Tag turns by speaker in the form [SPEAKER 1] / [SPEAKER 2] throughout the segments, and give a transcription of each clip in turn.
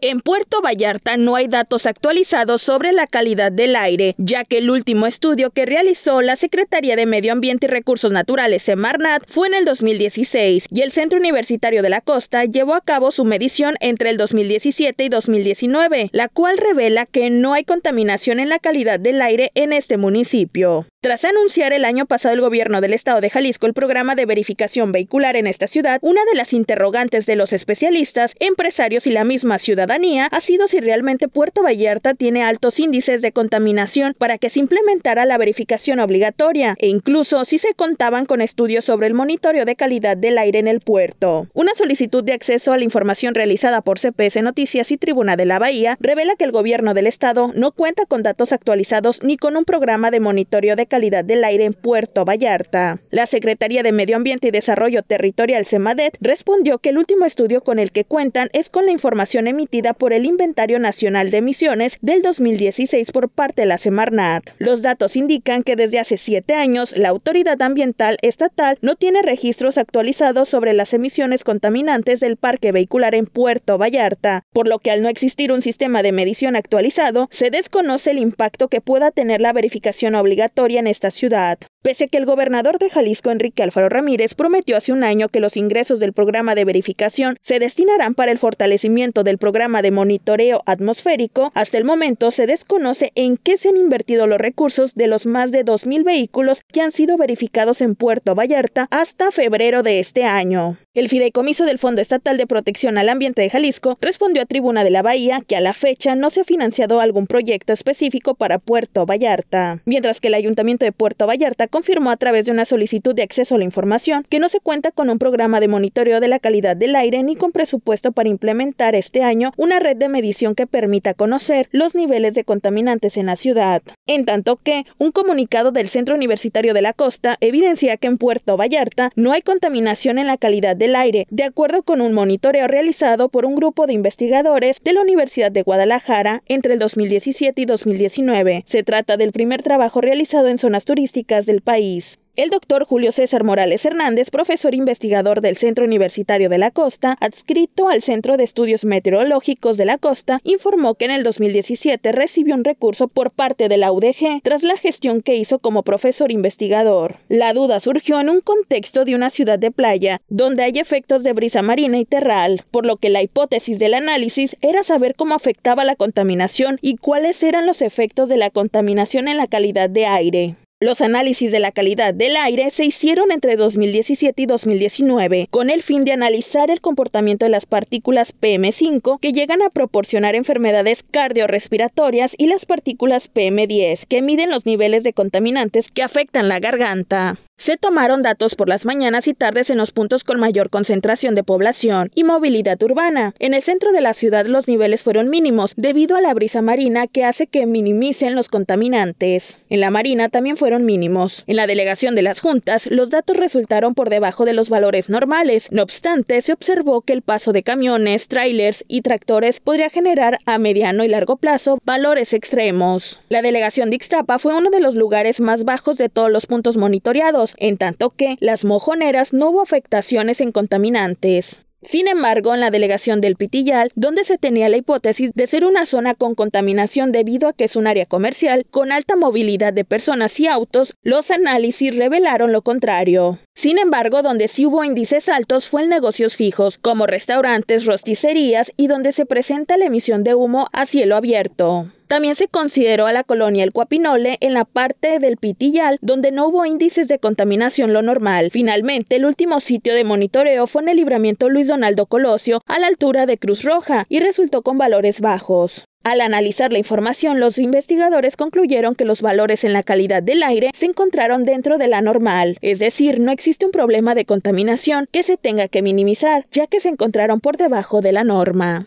[SPEAKER 1] En Puerto Vallarta no hay datos actualizados sobre la calidad del aire, ya que el último estudio que realizó la Secretaría de Medio Ambiente y Recursos Naturales, Semarnat, fue en el 2016 y el Centro Universitario de la Costa llevó a cabo su medición entre el 2017 y 2019, la cual revela que no hay contaminación en la calidad del aire en este municipio. Tras anunciar el año pasado el gobierno del estado de Jalisco el programa de verificación vehicular en esta ciudad, una de las interrogantes de los especialistas, empresarios y la misma ciudadanía ha sido si realmente Puerto Vallarta tiene altos índices de contaminación para que se implementara la verificación obligatoria e incluso si se contaban con estudios sobre el monitoreo de calidad del aire en el puerto. Una solicitud de acceso a la información realizada por CPS Noticias y Tribuna de la Bahía revela que el gobierno del estado no cuenta con datos actualizados ni con un programa de monitoreo de calidad del aire en Puerto Vallarta. La Secretaría de Medio Ambiente y Desarrollo Territorial SEMADET, respondió que el último estudio con el que cuentan es con la información emitida por el Inventario Nacional de Emisiones del 2016 por parte de la Semarnat. Los datos indican que desde hace siete años la Autoridad Ambiental Estatal no tiene registros actualizados sobre las emisiones contaminantes del parque vehicular en Puerto Vallarta, por lo que al no existir un sistema de medición actualizado, se desconoce el impacto que pueda tener la verificación obligatoria en esta ciudad. Pese a que el gobernador de Jalisco, Enrique Alfaro Ramírez, prometió hace un año que los ingresos del programa de verificación se destinarán para el fortalecimiento del programa de monitoreo atmosférico, hasta el momento se desconoce en qué se han invertido los recursos de los más de 2.000 vehículos que han sido verificados en Puerto Vallarta hasta febrero de este año. El fideicomiso del Fondo Estatal de Protección al Ambiente de Jalisco respondió a Tribuna de la Bahía que a la fecha no se ha financiado algún proyecto específico para Puerto Vallarta, mientras que el Ayuntamiento de Puerto Vallarta confirmó a través de una solicitud de acceso a la información que no se cuenta con un programa de monitoreo de la calidad del aire ni con presupuesto para implementar este año una red de medición que permita conocer los niveles de contaminantes en la ciudad. En tanto que, un comunicado del Centro Universitario de la Costa evidencia que en Puerto Vallarta no hay contaminación en la calidad del aire, de acuerdo con un monitoreo realizado por un grupo de investigadores de la Universidad de Guadalajara entre el 2017 y 2019. Se trata del primer trabajo realizado en zonas turísticas del país. El doctor Julio César Morales Hernández, profesor investigador del Centro Universitario de la Costa, adscrito al Centro de Estudios Meteorológicos de la Costa, informó que en el 2017 recibió un recurso por parte de la UDG tras la gestión que hizo como profesor investigador. La duda surgió en un contexto de una ciudad de playa, donde hay efectos de brisa marina y terral, por lo que la hipótesis del análisis era saber cómo afectaba la contaminación y cuáles eran los efectos de la contaminación en la calidad de aire. Los análisis de la calidad del aire se hicieron entre 2017 y 2019 con el fin de analizar el comportamiento de las partículas PM5 que llegan a proporcionar enfermedades cardiorrespiratorias y las partículas PM10 que miden los niveles de contaminantes que afectan la garganta. Se tomaron datos por las mañanas y tardes en los puntos con mayor concentración de población y movilidad urbana. En el centro de la ciudad los niveles fueron mínimos debido a la brisa marina que hace que minimicen los contaminantes. En la marina también fueron mínimos. En la delegación de las juntas los datos resultaron por debajo de los valores normales. No obstante, se observó que el paso de camiones, trailers y tractores podría generar a mediano y largo plazo valores extremos. La delegación de Ixtapa fue uno de los lugares más bajos de todos los puntos monitoreados en tanto que las mojoneras no hubo afectaciones en contaminantes. Sin embargo, en la delegación del Pitillal, donde se tenía la hipótesis de ser una zona con contaminación debido a que es un área comercial con alta movilidad de personas y autos, los análisis revelaron lo contrario. Sin embargo, donde sí hubo índices altos fue en negocios fijos, como restaurantes, rosticerías y donde se presenta la emisión de humo a cielo abierto. También se consideró a la colonia El Cuapinole en la parte del Pitillal, donde no hubo índices de contaminación lo normal. Finalmente, el último sitio de monitoreo fue en el libramiento Luis Donaldo Colosio, a la altura de Cruz Roja, y resultó con valores bajos. Al analizar la información, los investigadores concluyeron que los valores en la calidad del aire se encontraron dentro de la normal, es decir, no existe un problema de contaminación que se tenga que minimizar, ya que se encontraron por debajo de la norma.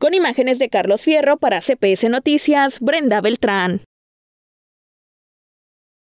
[SPEAKER 1] Con imágenes de Carlos Fierro para CPS Noticias, Brenda Beltrán.